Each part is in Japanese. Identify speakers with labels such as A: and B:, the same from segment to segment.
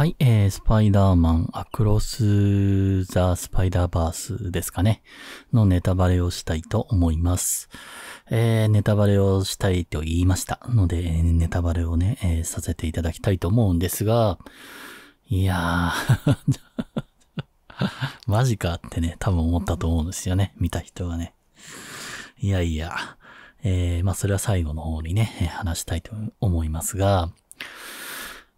A: はい、えー、スパイダーマン、アクロス・ザ・スパイダーバースですかね。のネタバレをしたいと思います。えー、ネタバレをしたいと言いました。ので、ネタバレをね、えー、させていただきたいと思うんですが、いやー マジかってね、多分思ったと思うんですよね。見た人はね。いやいや、えー、まあ、それは最後の方にね、話したいと思いますが、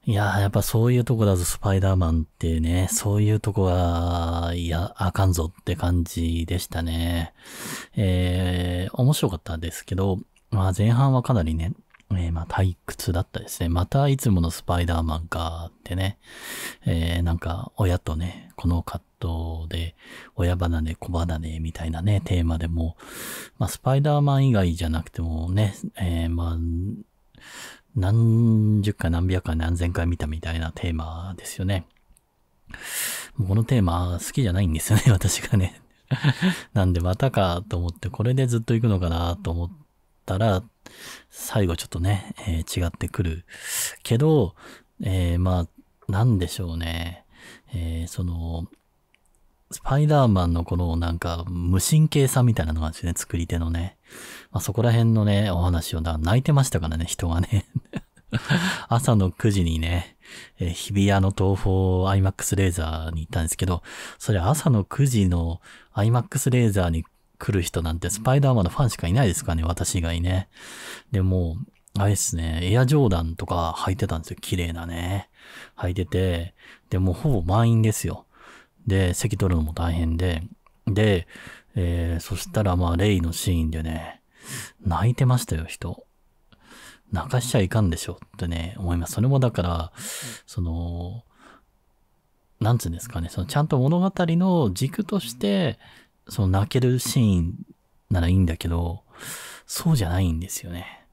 A: いやー、やっぱそういうとこだぞ、スパイダーマンってね。そういうとこは、いや、あかんぞって感じでしたね。えー、面白かったですけど、まあ前半はかなりね、えー、まあ退屈だったですね。またいつものスパイダーマンかってね、えー、なんか親とね、この葛藤で、親離れ、子離れみたいなね、テーマでも、まあスパイダーマン以外じゃなくてもね、えー、まあ、何十回何百回何千回見たみたいなテーマですよね。もうこのテーマ好きじゃないんですよね、私がね。なんでまたかと思って、これでずっと行くのかなと思ったら、最後ちょっとね、えー、違ってくる。けど、えー、まあ、なんでしょうね。えー、その、スパイダーマンのこのなんか無神経さみたいなのがですね、作り手のね。まあ、そこら辺のね、お話を、だ泣いてましたからね、人がね。朝の9時にね、えー、日比谷の東宝 IMAX レーザーに行ったんですけど、それ朝の9時の IMAX レーザーに来る人なんてスパイダーマンのファンしかいないですかね、私以外ね。でも、あれですね、エアジョーダンとか履いてたんですよ。綺麗なね。履いてて、で、もうほぼ満員ですよ。で、席取るのも大変で、で、えー、そしたらまあ、レイのシーンでね、泣いてましたよ、人。泣かしちゃいかんでしょってね、思います。それもだから、その、なんつうんですかね、そのちゃんと物語の軸として、その泣けるシーンならいいんだけど、そうじゃないんですよね。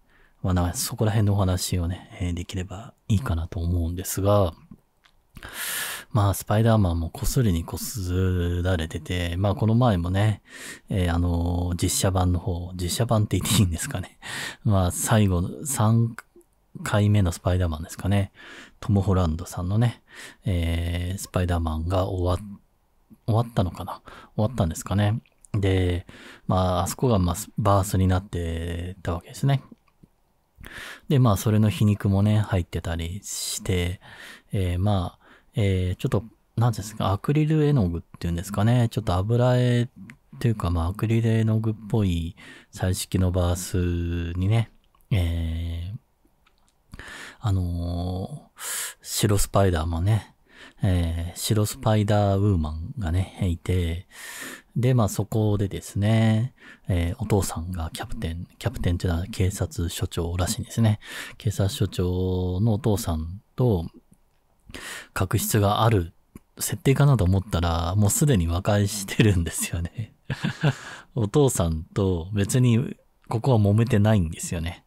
A: まあ、なんかそこら辺のお話をね、えできればいいかなと思うんですが、まあ、スパイダーマンもこすりにこすられてて、まあ、この前もね、えー、あの、実写版の方、実写版って言っていいんですかね。まあ、最後の3回目のスパイダーマンですかね。トム・ホランドさんのね、えー、スパイダーマンが終わ、終わったのかな終わったんですかね。で、まあ、あそこが、まあ、バースになってたわけですね。で、まあ、それの皮肉もね、入ってたりして、えー、まえー、ちょっと、なんですか、アクリル絵の具っていうんですかね、ちょっと油絵っていうか、まあ、アクリル絵の具っぽい彩色のバースにね、えー、あのー、白スパイダーもね、えー、白スパイダーウーマンがね、いて、で、まあそこでですね、えー、お父さんがキャプテン、キャプテンっていうのは警察署長らしいんですね。警察署長のお父さんと、確執がある設定かなと思ったら、もうすでに和解してるんですよね。お父さんと別にここは揉めてないんですよね。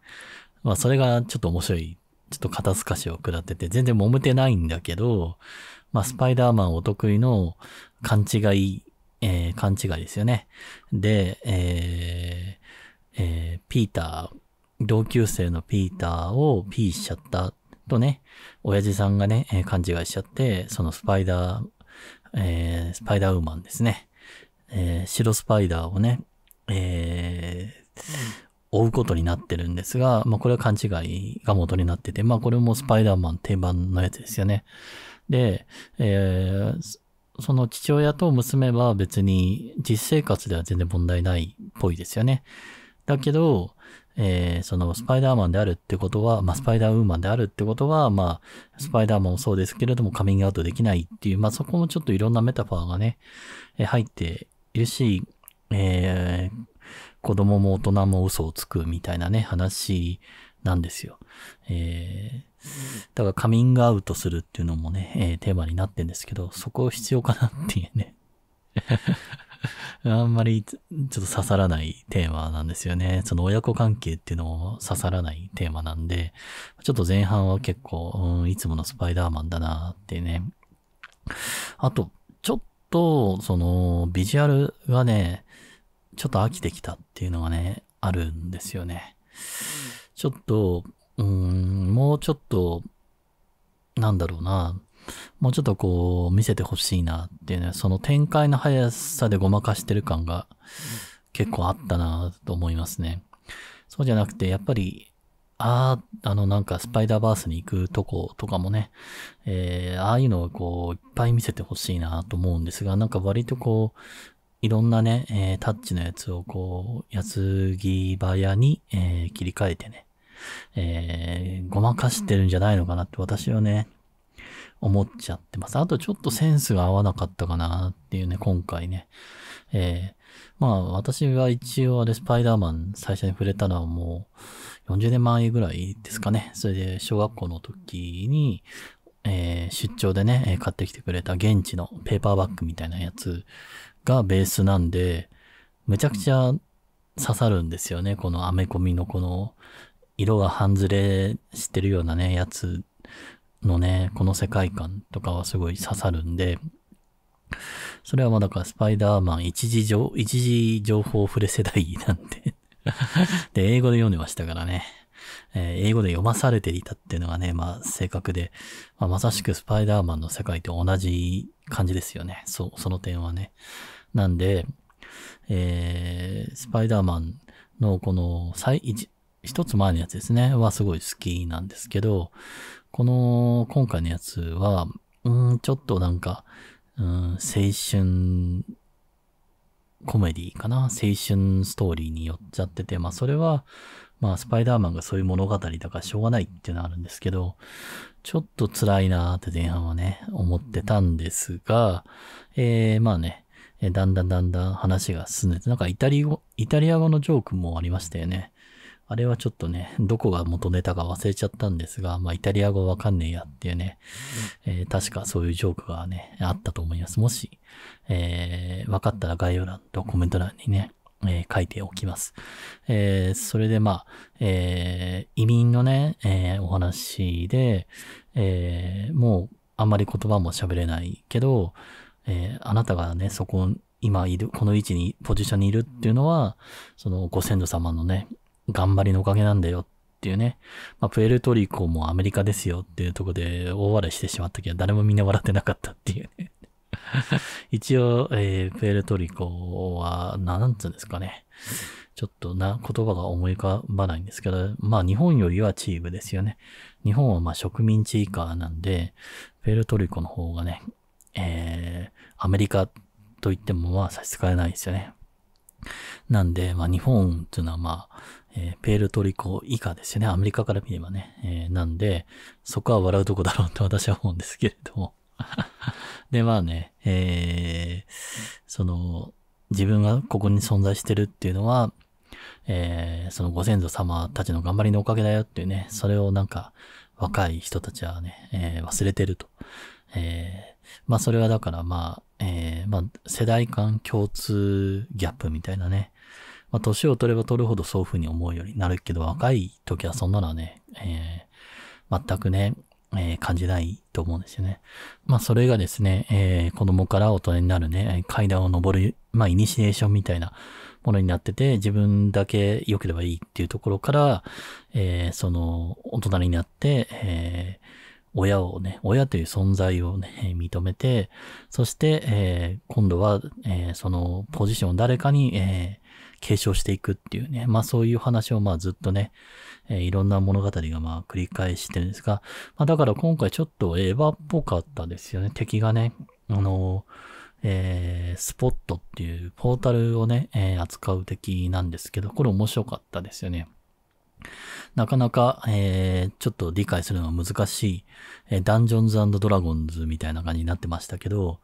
A: まあそれがちょっと面白い。ちょっと肩透かしを食らってて、全然揉めてないんだけど、まあスパイダーマンお得意の勘違い、えー、勘違いですよね。で、えー、えー、ピーター、同級生のピーターを P しちゃったとね、親父さんがね、えー、勘違いしちゃって、そのスパイダー、えー、スパイダーウーマンですね。えー、白スパイダーをね、えー、追うことになってるんですが、まあこれは勘違いが元になってて、まあこれもスパイダーマン定番のやつですよね。で、えー、その父親と娘は別に実生活では全然問題ないっぽいですよね。だけど、えー、そのスパイダーマンであるってことは、まあ、スパイダーウーマンであるってことは、まあ、スパイダーマンもそうですけれどもカミングアウトできないっていう、まあ、そこもちょっといろんなメタファーがね、えー、入っているし、えー、子供も大人も嘘をつくみたいなね、話なんですよ。えー、だからカミングアウトするっていうのもね、えー、テーマになってんですけど、そこ必要かなっていうね。あんまりちょっと刺さらないテーマなんですよね。その親子関係っていうのも刺さらないテーマなんで、ちょっと前半は結構、うん、いつものスパイダーマンだなってね。あと、ちょっと、その、ビジュアルがね、ちょっと飽きてきたっていうのがね、あるんですよね。ちょっと、うん、もうちょっと、なんだろうな、もうちょっとこう見せてほしいなっていうね、その展開の速さでごまかしてる感が結構あったなと思いますね。そうじゃなくて、やっぱり、ああ、あのなんかスパイダーバースに行くとことかもね、えー、ああいうのをこういっぱい見せてほしいなと思うんですが、なんか割とこう、いろんなね、えー、タッチのやつをこう、安ぎ早に、えー、切り替えてね、えー、ごまかしてるんじゃないのかなって私はね、思っちゃってます。あとちょっとセンスが合わなかったかなっていうね、今回ね。えー、まあ私が一応あれスパイダーマン最初に触れたのはもう40年前ぐらいですかね。それで小学校の時に、えー、出張でね、買ってきてくれた現地のペーパーバッグみたいなやつがベースなんで、むちゃくちゃ刺さるんですよね。このアメコミのこの色が半ズレしてるようなね、やつのね、この世界観とかはすごい刺さるんで、それはまだからスパイダーマン一時情、一時情報触れ世代なんでで、英語で読んでましたからね。えー、英語で読まされていたっていうのがね、まあ正確で、まあ、まさしくスパイダーマンの世界と同じ感じですよね。そう、その点はね。なんで、えー、スパイダーマンのこの最、一つ前のやつですね、はすごい好きなんですけど、この、今回のやつは、うん、ちょっとなんか、うん、青春コメディかな青春ストーリーに寄っちゃってて、まあそれは、まあスパイダーマンがそういう物語だからしょうがないっていうのはあるんですけど、ちょっと辛いなーって前半はね、思ってたんですが、えー、まあね、だんだんだんだん話が進んでて、なんかイタリア語、イタリア語のジョークもありましたよね。あれはちょっとね、どこが元ネタか忘れちゃったんですが、まあイタリア語わかんねえやっていうね、えー、確かそういうジョークがね、あったと思います。もし、えー、わかったら概要欄とコメント欄にね、えー、書いておきます。えー、それでまあ、えー、移民のね、えお話で、えもうあんまり言葉も喋れないけど、えあなたがね、そこ今いる、この位置に、ポジションにいるっていうのは、そのご先祖様のね、頑張りのおかげなんだよっていうね。まあ、プエルトリコもアメリカですよっていうとこで大笑いしてしまったけど、誰もみんな笑ってなかったっていうね。一応、えー、プエルトリコは、なんつうんですかね。ちょっとな、言葉が思い浮かばないんですけど、まあ日本よりはチームですよね。日本はまあ植民地以下なんで、プエルトリコの方がね、えー、アメリカと言ってもまあ差し支えないですよね。なんで、まあ日本っていうのはまあ、えー、ペールトリコ以下ですよね。アメリカから見ればね。えー、なんで、そこは笑うとこだろうって私は思うんですけれども。で、まあね、えー、その、自分がここに存在してるっていうのは、えー、そのご先祖様たちの頑張りのおかげだよっていうね、それをなんか若い人たちはね、えー、忘れてると。えー、まあそれはだからまあ、えまあ世代間共通ギャップみたいなね、まあ、年を取れば取るほどそういうふうに思うようになるけど、若い時はそんなのはね、えー、全くね、えー、感じないと思うんですよね。まあ、それがですね、えー、子供から大人になるね、階段を登る、まあ、イニシエーションみたいなものになってて、自分だけ良ければいいっていうところから、えー、その、大人になって、え親をね、親という存在をね、認めて、そして、え今度は、えそのポジションを誰かに、え継承していくっていうね、まあそういう話をまあずっとね、えー、いろんな物語がまあ繰り返してるんですが、まあだから今回ちょっとエヴァっぽかったですよね。敵がね、あのえー、スポットっていうポータルをね、えー、扱う敵なんですけど、これ面白かったですよね。なかなか、えー、ちょっと理解するのが難しい、えー、ダンジョンズドラゴンズみたいな感じになってましたけど、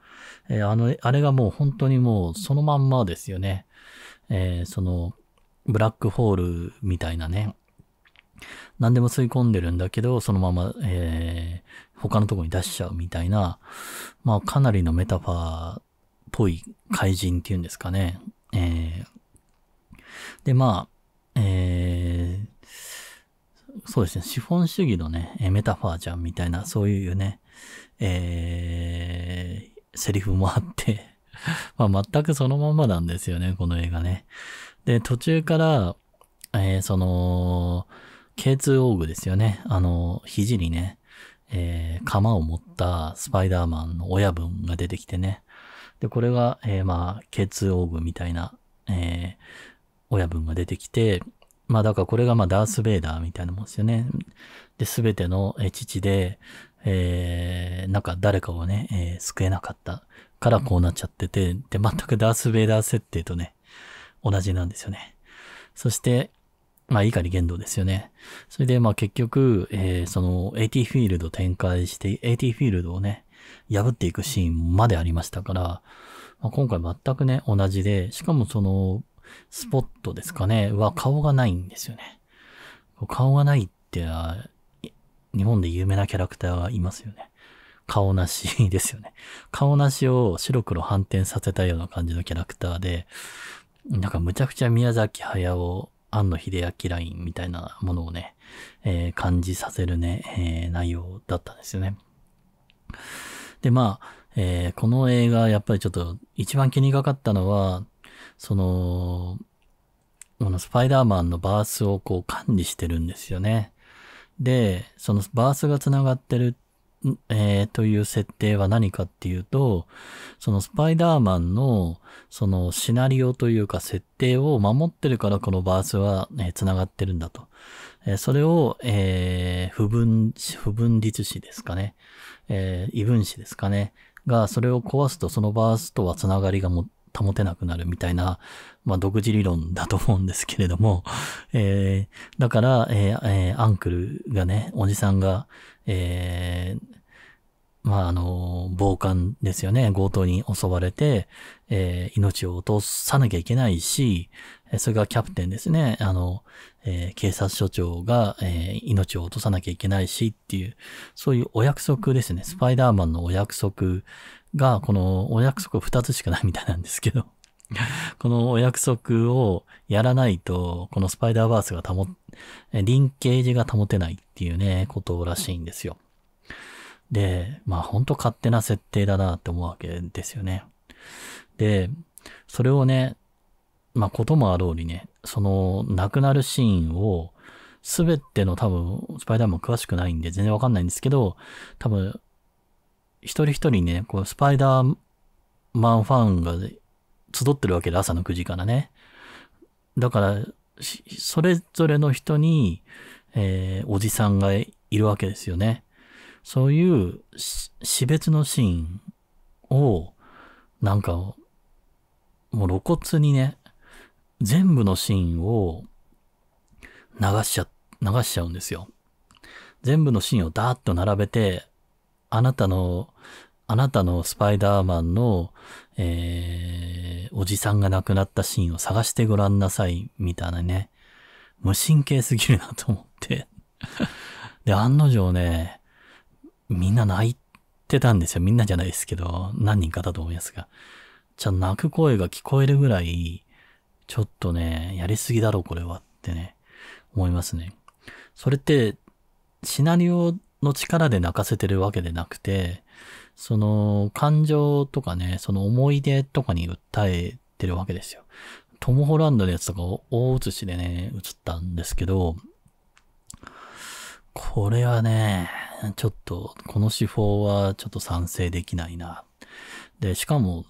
A: えー、あの、あれがもう本当にもうそのまんまですよね。えー、その、ブラックホールみたいなね、何でも吸い込んでるんだけど、そのまま、えー、他のとこに出しちゃうみたいな、まあかなりのメタファーっぽい怪人っていうんですかね。えー、で、まあ、えー、そうですね、資本主義のね、メタファーじゃんみたいな、そういうね、えー、セリフもあって まあ、全くそのままなんですよね、この映画ね。で、途中から、えー、その、K2 オーグですよね。あの、肘にね、えー、釜を持ったスパイダーマンの親分が出てきてね。で、これが、えー、まあ、K2 オーグみたいな、え親分が出てきて、まあだからこれがまあダース・ベイダーみたいなもんですよね。で、すべての父で、えー、なんか誰かをね、えー、救えなかった。からこうなっちゃってて、で、全くダース・ベイダー設定とね、同じなんですよね。そして、まあ、り言動ですよね。それで、まあ、結局、えー、その、AT フィールド展開して、AT フィールドをね、破っていくシーンまでありましたから、まあ、今回全くね、同じで、しかもその、スポットですかね、は顔がないんですよね。顔がないって、日本で有名なキャラクターがいますよね。顔なしですよね。顔なしを白黒反転させたような感じのキャラクターで、なんかむちゃくちゃ宮崎駿、庵野秀明ラインみたいなものをね、えー、感じさせるね、えー、内容だったんですよね。で、まあ、えー、この映画、やっぱりちょっと一番気にかかったのは、その、このスパイダーマンのバースをこう管理してるんですよね。で、そのバースが繋がってるえー、という設定は何かっていうと、そのスパイダーマンの、そのシナリオというか設定を守ってるからこのバースは、ね、繋がってるんだと。えー、それを、えー、不分、不分立子ですかね。え異分子ですかね。が、それを壊すとそのバースとは繋がりがも保てなくなるみたいな、まあ、独自理論だと思うんですけれども、えー、だから、えーえー、アンクルがね、おじさんが、えー、まあ、あの、暴漢ですよね。強盗に襲われて、えー、命を落とさなきゃいけないし、それがキャプテンですね。あの、えー、警察署長が、えー、命を落とさなきゃいけないしっていう、そういうお約束ですね。スパイダーマンのお約束が、このお約束2つしかないみたいなんですけど。このお約束をやらないと、このスパイダーバースが保、リンケージが保てないっていうね、ことらしいんですよ。で、まあほんと勝手な設定だなって思うわけですよね。で、それをね、まあこともあろうにね、その亡くなるシーンを、すべての多分、スパイダーマン詳しくないんで全然わかんないんですけど、多分、一人一人ね、こう、スパイダーマンファンが集ってるわけで、朝の9時からね。だから、それぞれの人に、えー、おじさんがいるわけですよね。そういう、死別のシーンを、なんか、もう露骨にね、全部のシーンを流しちゃ、流しちゃうんですよ。全部のシーンをダーッと並べて、あなたのあなたのスパイダーマンの、えー、おじさんが亡くなったシーンを探してごらんなさい、みたいなね。無神経すぎるなと思って で、案の定ね、みんな泣いてたんですよ。みんなじゃないですけど、何人かだと思いますが。じゃ泣く声が聞こえるぐらい、ちょっとね、やりすぎだろ、これはってね、思いますね。それって、シナリオの力で泣かせてるわけでなくて、その感情とかね、その思い出とかに訴えてるわけですよ。トム・ホランドのやつとか大写しでね、映ったんですけど、これはね、ちょっと、この手法はちょっと賛成できないな。で、しかも、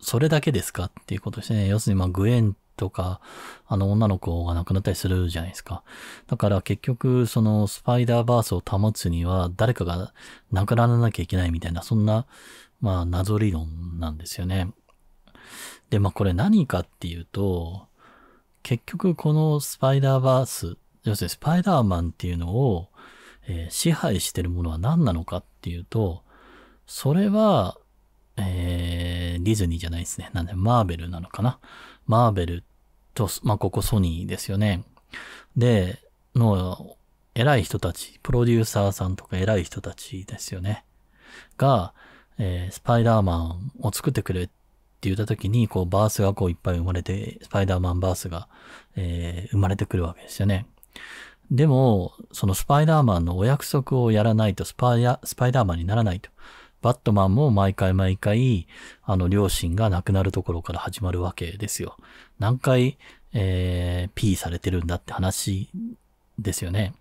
A: それだけですかっていうことですね。要するに、まあ、グエンとか、あの女の子が亡くなったりするじゃないですか。だから結局、そのスパイダーバースを保つには誰かが亡くならなきゃいけないみたいな、そんな、まあ謎理論なんですよね。で、まあこれ何かっていうと、結局このスパイダーバース、要するにスパイダーマンっていうのを、えー、支配してるものは何なのかっていうと、それは、えー、ディズニーじゃないですね。なんで、マーベルなのかな。マーベルと、まあ、ここソニーですよね。で、の、偉い人たち、プロデューサーさんとか偉い人たちですよね。が、えー、スパイダーマンを作ってくれって言った時に、こう、バースがこういっぱい生まれて、スパイダーマンバースが、えー、生まれてくるわけですよね。でも、そのスパイダーマンのお約束をやらないとスパイダーマンにならないとバットマンも毎回毎回、あの、両親が亡くなるところから始まるわけですよ。何回、えー、P されてるんだって話ですよね。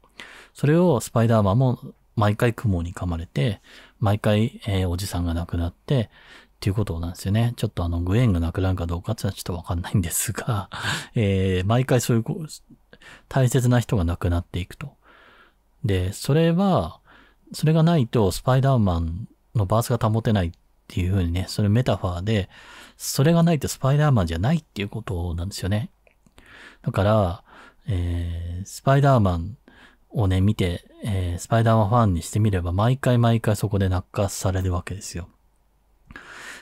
A: それをスパイダーマンも毎回雲に噛まれて、毎回、えー、おじさんが亡くなって、っていうことなんですよね。ちょっとあの、グエンが亡くなるかどうかってのはちょっとわかんないんですが、えー、毎回そういう、大切な人が亡くなっていくと。で、それは、それがないと、スパイダーマンのバースが保てないっていうふうにね、それメタファーで、それがないとスパイダーマンじゃないっていうことなんですよね。だから、えー、スパイダーマンをね、見て、えー、スパイダーマンファンにしてみれば、毎回毎回そこで泣かされるわけですよ。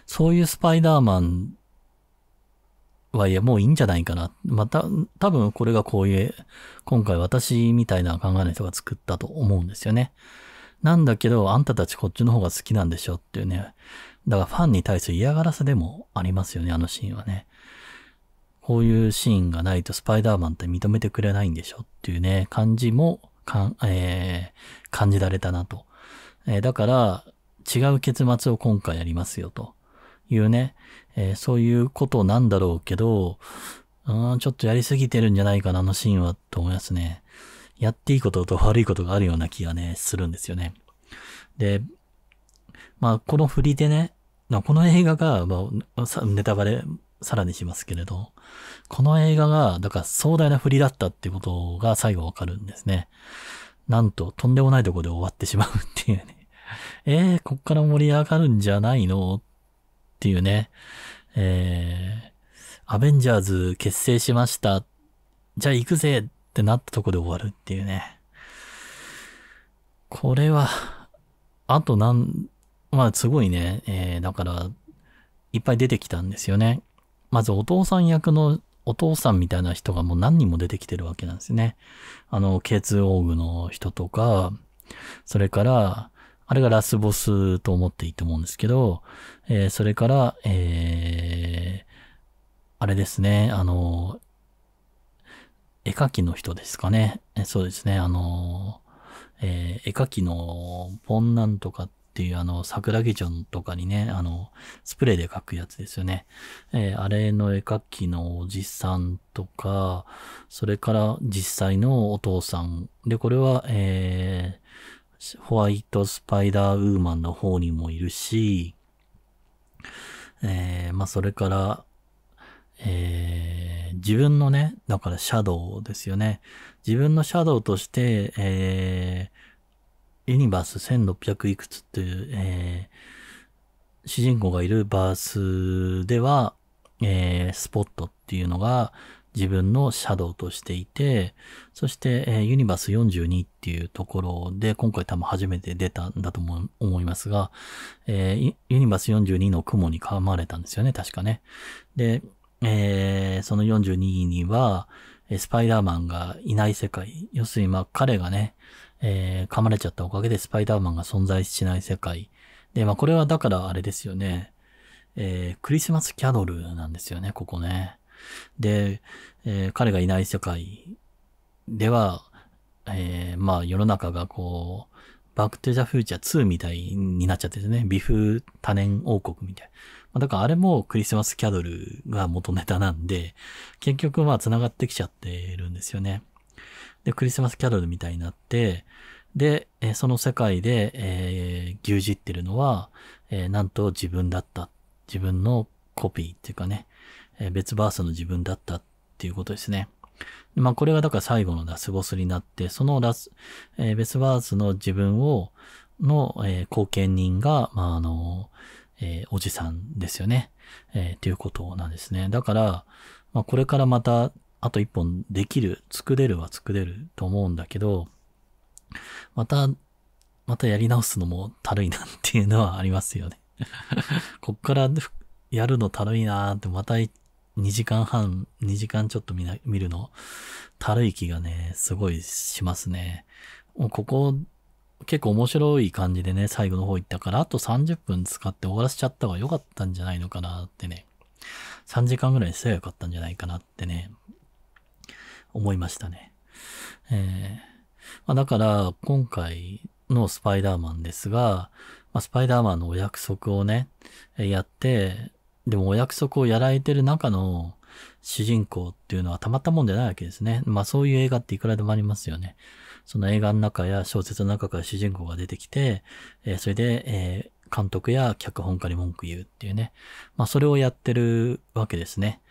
A: そういうスパイダーマンはいや、もういいんじゃないかな。また、多分これがこういう、今回私みたいな考えの人が作ったと思うんですよね。なんだけど、あんたたちこっちの方が好きなんでしょっていうね。だからファンに対する嫌がらせでもありますよね、あのシーンはね。こういうシーンがないとスパイダーマンって認めてくれないんでしょっていうね、感じも、かん、えー、感じられたなと。えー、だから、違う結末を今回やりますよというね、えー、そういうことなんだろうけど、うん、ちょっとやりすぎてるんじゃないかな、あのシーンは、と思いますね。やっていいことと悪いことがあるような気がね、するんですよね。で、まあ、この振りでね、この映画が、まあ、ネタバレさらにしますけれど、この映画が、だから壮大な振りだったってことが最後わかるんですね。なんと、とんでもないとこで終わってしまうっていうね。えー、こっから盛り上がるんじゃないのっていうね。えー、アベンジャーズ結成しました。じゃあ行くぜってなったとこで終わるっていうね。これは、あとなん、まあすごいね、えー、だから、いっぱい出てきたんですよね。まずお父さん役のお父さんみたいな人がもう何人も出てきてるわけなんですね。あの、K2 オーグの人とか、それから、あれがラスボスと思っていいと思うんですけど、えー、それから、えー、あれですね、あの、絵描きの人ですかね。そうですね。あの、えー、絵描きの、ポンなんとかっていう、あの、桜木ちゃんとかにね、あの、スプレーで描くやつですよね。えー、あれの絵描きのおじさんとか、それから実際のお父さん。で、これは、えー、ホワイトスパイダーウーマンの方にもいるし、えー、まあ、それから、えー、自分のね、だからシャドウですよね。自分のシャドウとして、えー、ユニバース1600いくつっていう、えー、主人公がいるバースでは、えー、スポットっていうのが自分のシャドウとしていて、そして、えー、ユニバース42っていうところで、今回多分初めて出たんだと思いますが、えー、ユニバース42の雲に噛まれたんですよね、確かね。で、えー、その42位には、スパイダーマンがいない世界。要するに、まあ、彼がね、えー、噛まれちゃったおかげでスパイダーマンが存在しない世界。で、まあ、これはだからあれですよね。えー、クリスマスキャドルなんですよね、ここね。で、えー、彼がいない世界では、えー、まあ、世の中がこう、バックトゥザフューチャー2みたいになっちゃってるね。フ風多年王国みたいだからあれもクリスマスキャドルが元ネタなんで、結局まあ繋がってきちゃってるんですよね。で、クリスマスキャドルみたいになって、で、その世界で、えー、牛耳ってるのは、えー、なんと自分だった。自分のコピーっていうかね、えー、別バースの自分だったっていうことですね。まあこれがだから最後のラスボスになって、そのラス、えー、別バースの自分を、の、えー、後見人が、まああのーえー、おじさんですよね。えー、っていうことなんですね。だから、まあ、これからまた、あと一本できる、作れるは作れると思うんだけど、また、またやり直すのもたるいなっていうのはありますよね。こっからやるのたるいなーって、また2時間半、2時間ちょっと見な見るの、たるい気がね、すごいしますね。もうここ結構面白い感じでね、最後の方行ったから、あと30分使って終わらせちゃった方が良かったんじゃないのかなってね、3時間ぐらいにすればよかったんじゃないかなってね、思いましたね。えーまあ、だから、今回のスパイダーマンですが、まあ、スパイダーマンのお約束をね、やって、でもお約束をやられてる中の主人公っていうのはたまったもんじゃないわけですね。まあそういう映画っていくらでもありますよね。その映画の中や小説の中から主人公が出てきて、えー、それで、えー、監督や脚本家に文句言うっていうね。まあ、それをやってるわけですね。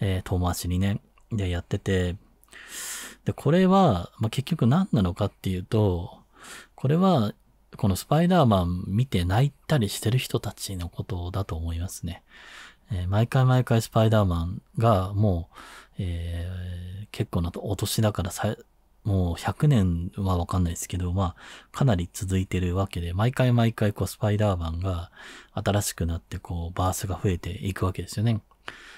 A: えー、遠回しにね。で、やってて。で、これは、まあ、結局何なのかっていうと、これは、このスパイダーマン見て泣いたりしてる人たちのことだと思いますね。えー、毎回毎回スパイダーマンがもう、えー、結構なお年だからもう100年はわかんないですけど、まあ、かなり続いてるわけで、毎回毎回こうスパイダーマンが新しくなってこうバースが増えていくわけですよね。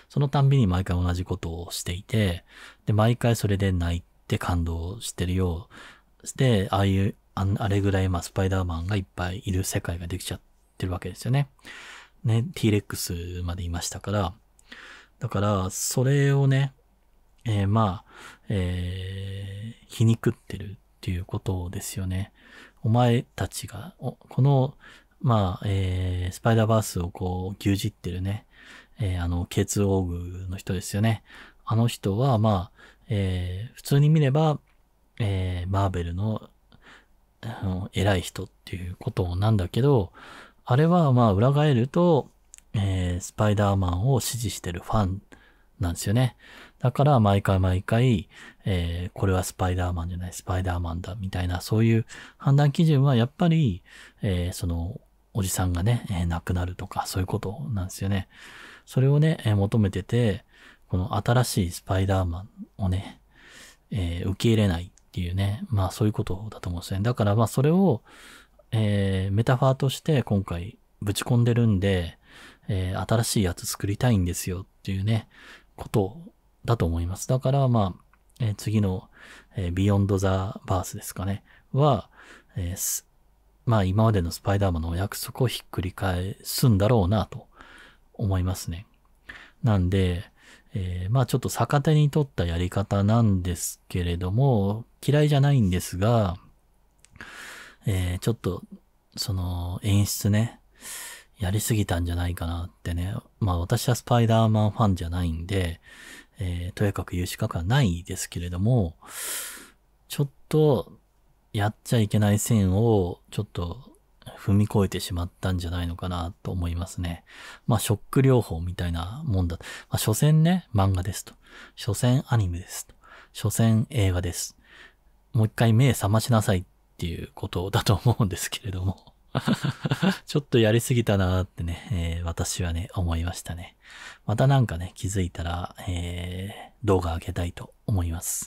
A: そのたんびに毎回同じことをしていて、で、毎回それで泣いて感動してるようて、ああいう、あれぐらいまあスパイダーマンがいっぱいいる世界ができちゃってるわけですよね。ね、T-Rex までいましたから、だから、それをね、えー、まあ、えー、皮肉ってるっていうことですよね。お前たちが、この、まあ、えー、スパイダーバースをこう、牛耳ってるね、えー、あの、ケツオーグの人ですよね。あの人は、まあ、えー、普通に見れば、えー、マーベルの、あの、偉い人っていうことなんだけど、あれは、まあ、裏返ると、えー、スパイダーマンを支持してるファンなんですよね。だから毎回毎回、えー、これはスパイダーマンじゃない、スパイダーマンだ、みたいな、そういう判断基準はやっぱり、えー、その、おじさんがね、え亡くなるとか、そういうことなんですよね。それをね、え求めてて、この新しいスパイダーマンをね、えー、受け入れないっていうね、まあそういうことだと思うんですね。だからまあそれを、えー、メタファーとして今回ぶち込んでるんで、えー、新しいやつ作りたいんですよっていうね、ことをだと思います。だから、まあ、えー、次の、えー、Beyond the Verse ですかね、は、えー、まあ今までのスパイダーマンのお約束をひっくり返すんだろうなと思いますね。なんで、えー、まあちょっと逆手に取ったやり方なんですけれども、嫌いじゃないんですが、えー、ちょっと、その演出ね、やりすぎたんじゃないかなってね。まあ私はスパイダーマンファンじゃないんで、えー、とやかく言う資格はないですけれども、ちょっとやっちゃいけない線をちょっと踏み越えてしまったんじゃないのかなと思いますね。まあ、ショック療法みたいなもんだ。まあ、所詮ね、漫画ですと。所詮アニメですと。所詮映画です。もう一回目覚ましなさいっていうことだと思うんですけれども。ちょっとやりすぎたなーってね、えー、私はね、思いましたね。またなんかね、気づいたら、えー、動画上げたいと思います。